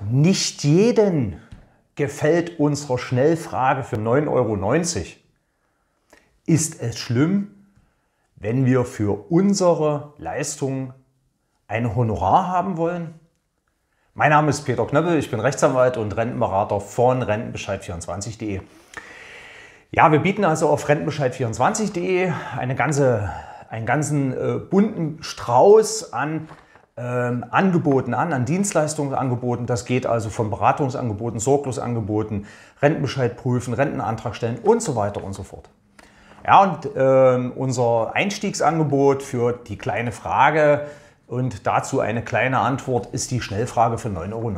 nicht jeden gefällt unsere Schnellfrage für 9,90 Euro. Ist es schlimm, wenn wir für unsere Leistung ein Honorar haben wollen? Mein Name ist Peter Knöppel, ich bin Rechtsanwalt und Rentenberater von Rentenbescheid24.de. Ja, wir bieten also auf rentenbescheid24.de eine ganze, einen ganzen äh, bunten Strauß an ähm, Angeboten an, an Dienstleistungsangeboten. Das geht also von Beratungsangeboten, Sorglosangeboten, Rentenbescheid prüfen, Rentenantrag stellen und so weiter und so fort. Ja, und ähm, unser Einstiegsangebot für die kleine Frage und dazu eine kleine Antwort ist die Schnellfrage für 9,90 Euro.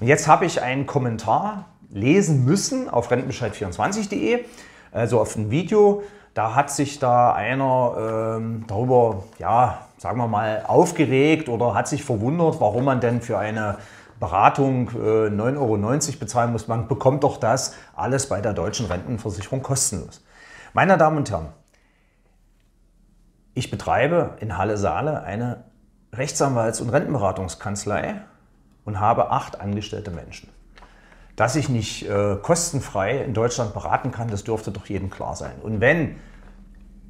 Und jetzt habe ich einen Kommentar lesen müssen auf rentenbescheid24.de, also auf ein Video da hat sich da einer ähm, darüber, ja, sagen wir mal, aufgeregt oder hat sich verwundert, warum man denn für eine Beratung äh, 9,90 Euro bezahlen muss. Man bekommt doch das alles bei der deutschen Rentenversicherung kostenlos. Meine Damen und Herren, ich betreibe in Halle-Saale eine Rechtsanwalts- und Rentenberatungskanzlei und habe acht angestellte Menschen. Dass ich nicht äh, kostenfrei in Deutschland beraten kann, das dürfte doch jedem klar sein. Und wenn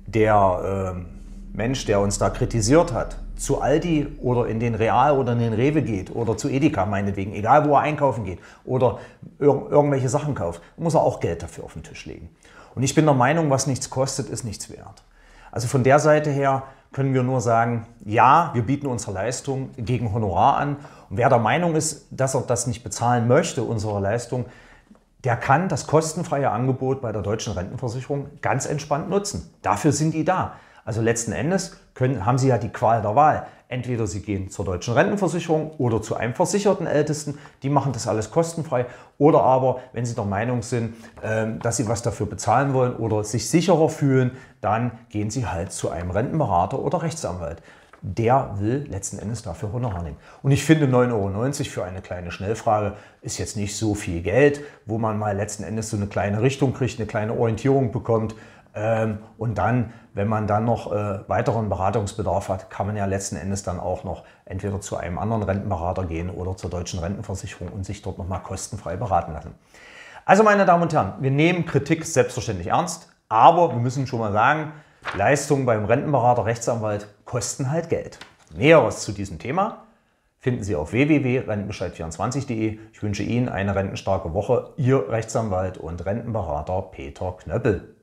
der äh, Mensch, der uns da kritisiert hat, zu Aldi oder in den Real oder in den Rewe geht oder zu Edeka meinetwegen, egal wo er einkaufen geht oder ir irgendwelche Sachen kauft, muss er auch Geld dafür auf den Tisch legen. Und ich bin der Meinung, was nichts kostet, ist nichts wert. Also von der Seite her können wir nur sagen, ja, wir bieten unsere Leistung gegen Honorar an. Und wer der Meinung ist, dass er das nicht bezahlen möchte, unsere Leistung, der kann das kostenfreie Angebot bei der deutschen Rentenversicherung ganz entspannt nutzen. Dafür sind die da. Also letzten Endes können, haben Sie ja die Qual der Wahl. Entweder Sie gehen zur deutschen Rentenversicherung oder zu einem versicherten Ältesten, die machen das alles kostenfrei. Oder aber, wenn Sie der Meinung sind, ähm, dass Sie was dafür bezahlen wollen oder sich sicherer fühlen, dann gehen Sie halt zu einem Rentenberater oder Rechtsanwalt der will letzten Endes dafür Honorar nehmen. Und ich finde 9,90 Euro für eine kleine Schnellfrage ist jetzt nicht so viel Geld, wo man mal letzten Endes so eine kleine Richtung kriegt, eine kleine Orientierung bekommt, ähm, und dann, wenn man dann noch äh, weiteren Beratungsbedarf hat, kann man ja letzten Endes dann auch noch entweder zu einem anderen Rentenberater gehen oder zur deutschen Rentenversicherung und sich dort nochmal kostenfrei beraten lassen. Also meine Damen und Herren, wir nehmen Kritik selbstverständlich ernst, aber wir müssen schon mal sagen, Leistungen beim Rentenberater, Rechtsanwalt kosten halt Geld. Näheres zu diesem Thema finden Sie auf www.rentenbescheid24.de. Ich wünsche Ihnen eine rentenstarke Woche. Ihr Rechtsanwalt und Rentenberater Peter Knöppel.